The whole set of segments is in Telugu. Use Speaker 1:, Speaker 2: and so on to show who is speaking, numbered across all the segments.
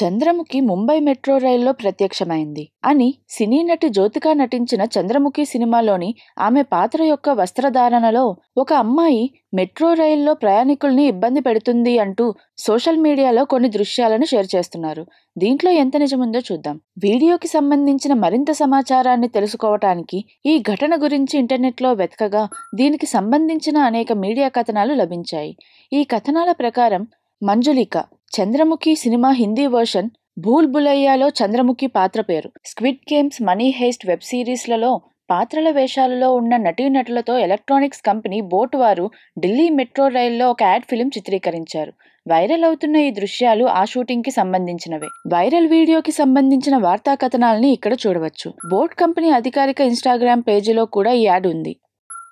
Speaker 1: చంద్రముఖి ముంబై మెట్రో రైల్లో ప్రత్యక్షమైంది అని సినీ నటి జ్యోతిక నటించిన చంద్రముఖి సినిమాలోని ఆమె పాత్ర యొక్క వస్త్రధారణలో ఒక అమ్మాయి మెట్రో రైల్లో ప్రయాణికుల్ని ఇబ్బంది పెడుతుంది అంటూ సోషల్ మీడియాలో కొన్ని దృశ్యాలను షేర్ చేస్తున్నారు దీంట్లో ఎంత నిజముందో చూద్దాం వీడియోకి సంబంధించిన మరింత సమాచారాన్ని తెలుసుకోవటానికి ఈ ఘటన గురించి ఇంటర్నెట్లో వెతకగా దీనికి సంబంధించిన అనేక మీడియా కథనాలు లభించాయి ఈ కథనాల ప్రకారం మంజులిక చంద్రముఖి సినిమా హిందీ వర్షన్ భూల్ బులయ్యాలో చంద్రముఖి పాత్ర పేరు squid games money heist web సిరీస్లలో పాత్రల వేషాలలో ఉన్న నటీనటులతో ఎలక్ట్రానిక్స్ కంపెనీ బోట్ వారు ఢిల్లీ మెట్రో రైల్లో ఒక యాడ్ ఫిలిం చిత్రీకరించారు వైరల్ అవుతున్న ఈ దృశ్యాలు ఆ షూటింగ్ కి సంబంధించినవే వైరల్ వీడియోకి సంబంధించిన వార్తా కథనాల్ని ఇక్కడ చూడవచ్చు బోట్ కంపెనీ అధికారిక ఇన్స్టాగ్రామ్ పేజీలో కూడా ఈ యాడ్ ఉంది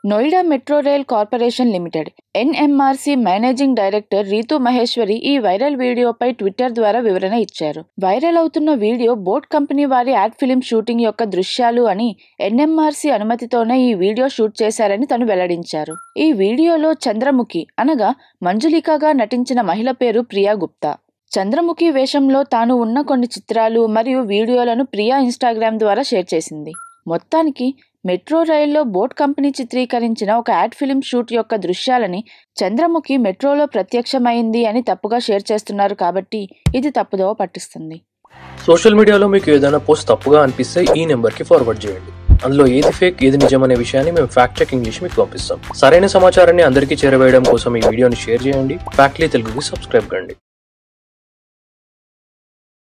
Speaker 1: Noida metro rail corporation limited NMRC managing director Ritu Maheshwari ఈ వైరల్ వీడియోపై ట్విట్టర్ ద్వారా వివరణ ఇచ్చారు వైరల్ అవుతున్న వీడియో బోట్ కంపెనీ వారి యాడ్ ఫిలిం షూటింగ్ యొక్క దృశ్యాలు అని ఎన్ఎంఆర్సీ అనుమతితోనే ఈ వీడియో షూట్ చేశారని తను వెల్లడించారు ఈ వీడియోలో చంద్రముఖి అనగా మంజులికగా నటించిన మహిళ పేరు ప్రియా గుప్తా చంద్రముఖి వేషంలో తాను ఉన్న కొన్ని చిత్రాలు మరియు వీడియోలను ప్రియా ఇన్స్టాగ్రామ్ ద్వారా షేర్ చేసింది మొత్తానికి మెట్రో రైల్లో బోట్ కంపెనీ చిత్రీకరించిన ఒక యాడ్ ఫిలిం షూట్ యొక్క దృశ్యాలని చంద్రముఖి మెట్రోలో ప్రత్యక్షమైంది అని తప్పుగా షేర్ చేస్తున్నారు కాబట్టి ఇది తప్పుదోవ పట్టిస్తుంది
Speaker 2: సోషల్ మీడియాలో మీకు ఏదైనా పోస్ట్ తప్పుగా అనిపిస్తే ఈ నెంబర్కి ఫార్వర్డ్ చేయండి అందులో ఏది ఫేక్ ఏది నిజం అనే విషయాన్ని మేము ఫ్యాక్ట్ చెకింగ్ చేసి మీకు పంపిస్తాం సరైన సమాచారాన్ని అందరికీ చేరవేయడం కోసం ఈ వీడియోని షేర్ చేయండి ఫ్యాక్ట్లీ తెలుగుకి సబ్స్క్రైబ్ కండి